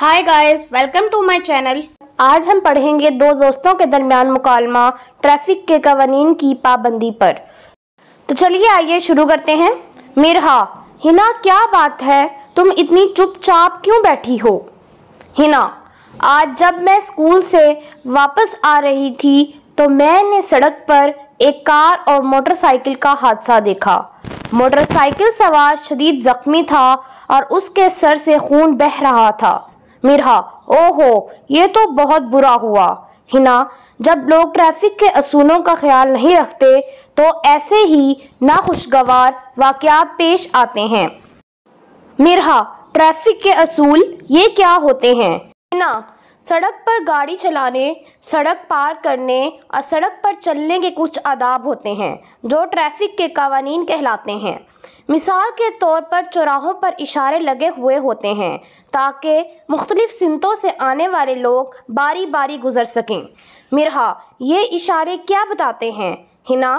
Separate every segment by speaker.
Speaker 1: hi guys welcome to my channel आज हम पढ़ेंगे दो दोस्तों के दरमियान मुकालमा ट्रैफिक के कवानीन की पाबंदी पर तो चलिए आइए शुरू करते हैं मिरहा हिना क्या बात है तुम इतनी चुपचाप क्यों बैठी हो हिना आज जब मैं स्कूल से वापस आ रही थी तो मैंने सड़क पर एक कार और मोटरसाइकिल का हादसा देखा मोटरसाइकिल सवार शदीद जख्मी था और उसके सर से खून बह रहा था मिरहा ओहो ये तो बहुत बुरा हुआ हिना जब लोग ट्रैफिक के असूलों का ख्याल नहीं रखते तो ऐसे ही नाखुशगवार वाक़ात पेश आते हैं मिरहा ट्रैफिक के असूल ये क्या होते हैं हिना सड़क पर गाड़ी चलाने सड़क पार करने और सड़क पर चलने के कुछ आदाब होते हैं जो ट्रैफिक के कवानीन कहलाते हैं मिसाल के तौर पर चौराहों पर इशारे लगे हुए होते हैं ताकि मुख्तलिफ़ सिंतों से आने वाले लोग बारी बारी गुजर सकें मिरहा ये इशारे क्या बताते हैं हिना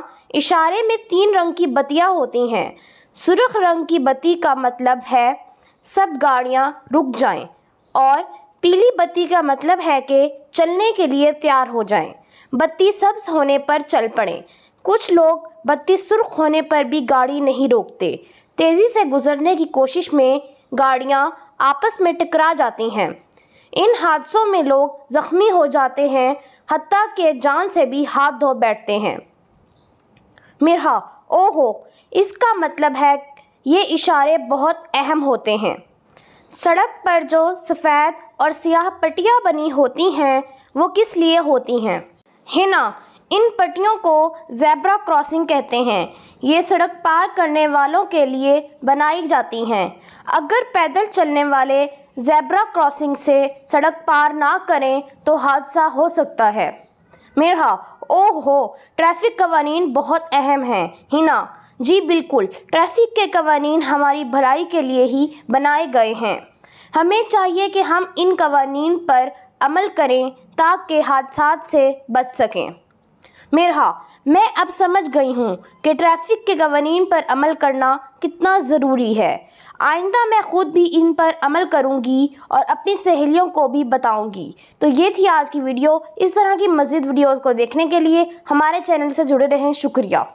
Speaker 1: इशारे में तीन रंग की बतियाँ होती हैं सुरख रंग की बत्ती का मतलब है सब गाड़ियाँ रुक जाएँ और पीली बत्ती का मतलब है कि चलने के लिए तैयार हो जाएँ बत्ती सब्ज होने पर चल पड़ें कुछ लोग बत्ती सुर्ख होने पर भी गाड़ी नहीं रोकते तेज़ी से गुजरने की कोशिश में गाड़ियां आपस में टकरा जाती हैं इन हादसों में लोग ज़ख्मी हो जाते हैं हती के जान से भी हाथ धो बैठते हैं मिरहा ओहो इसका मतलब है ये इशारे बहुत अहम होते हैं सड़क पर जो सफ़ेद और सियाह पट्टियाँ बनी होती हैं वो किस लिए होती हैं हिना इन पट्टियों को जैब्रा क्रॉसिंग कहते हैं ये सड़क पार करने वालों के लिए बनाई जाती हैं अगर पैदल चलने वाले जैब्रा क्रॉसिंग से सड़क पार ना करें तो हादसा हो सकता है मेरा ओह हो ट्रैफिक कवानी बहुत अहम हैं हिना जी बिल्कुल ट्रैफिक के कवानी हमारी भलाई के लिए ही बनाए गए हैं हमें चाहिए कि हम इन कवानी पर अमल करें ताकि हादसा से बच सकें मेरा मैं अब समझ गई हूँ कि ट्रैफिक के कवानीन पर अमल करना कितना ज़रूरी है आइंदा मैं ख़ुद भी इन पर अमल करूँगी और अपनी सहेलियों को भी बताऊँगी तो ये थी आज की वीडियो इस तरह की मज़ीद वीडियोज़ को देखने के लिए हमारे चैनल से जुड़े रहें शुक्रिया